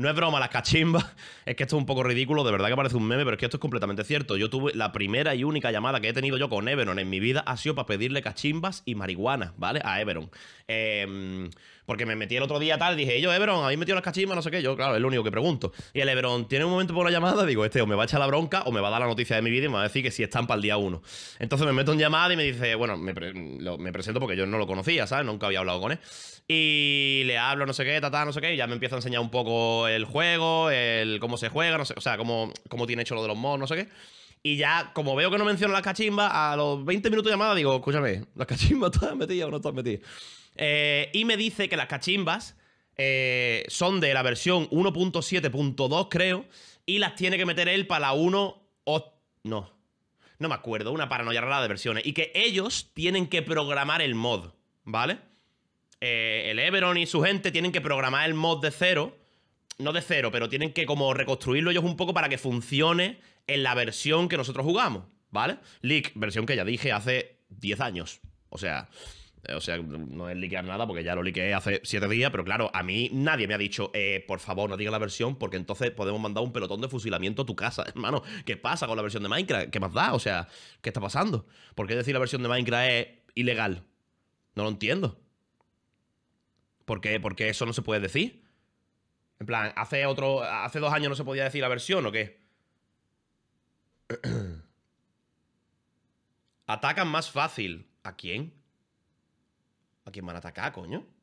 No es broma, las cachimbas. Es que esto es un poco ridículo, de verdad que parece un meme, pero es que esto es completamente cierto. Yo tuve la primera y única llamada que he tenido yo con Everon en mi vida ha sido para pedirle cachimbas y marihuana, ¿vale? A Everon. Em, porque me metí el otro día tal, dije, yo, Everon, habéis metido las cachimbas, no sé qué. Yo, claro, es lo único que pregunto. Y el Everon, ¿tiene un momento por la llamada? Digo, este o me va a echar la bronca o me va a dar la noticia de mi vida y me va a decir que si están para el día uno. Entonces me meto en llamada y me dice, bueno, me, presento porque yo no lo conocía, ¿sabes? Nunca había hablado con él. Y le hablo, no sé qué, tata no sé qué, ya me empieza a enseñar un poco el juego, el cómo se juega, no sé, o sea, cómo, tiene hecho lo de los mods, no sé qué. Y ya, como veo que no menciona las cachimbas, a los 20 minutos de llamada digo, escúchame, ¿las cachimbas todas metidas o no están metidas? Eh, y me dice que las cachimbas eh, son de la versión 1.7.2, creo, y las tiene que meter él para la 1... O... No, no me acuerdo, una paranoia rara de versiones. Y que ellos tienen que programar el mod, ¿vale? Eh, el Everon y su gente tienen que programar el mod de cero no de cero, pero tienen que como reconstruirlo ellos un poco para que funcione en la versión que nosotros jugamos, ¿vale? Leak, versión que ya dije hace 10 años. O sea, eh, o sea, no es liquear nada porque ya lo liqué hace 7 días, pero claro, a mí nadie me ha dicho, eh, por favor, no diga la versión porque entonces podemos mandar un pelotón de fusilamiento a tu casa, hermano. ¿Qué pasa con la versión de Minecraft? ¿Qué más da? O sea, ¿qué está pasando? ¿Por qué decir la versión de Minecraft es ilegal? No lo entiendo. ¿Por qué? Porque eso no se puede decir. En plan, hace otro. Hace dos años no se podía decir la versión o qué. Atacan más fácil. ¿A quién? ¿A quién van a atacar, coño?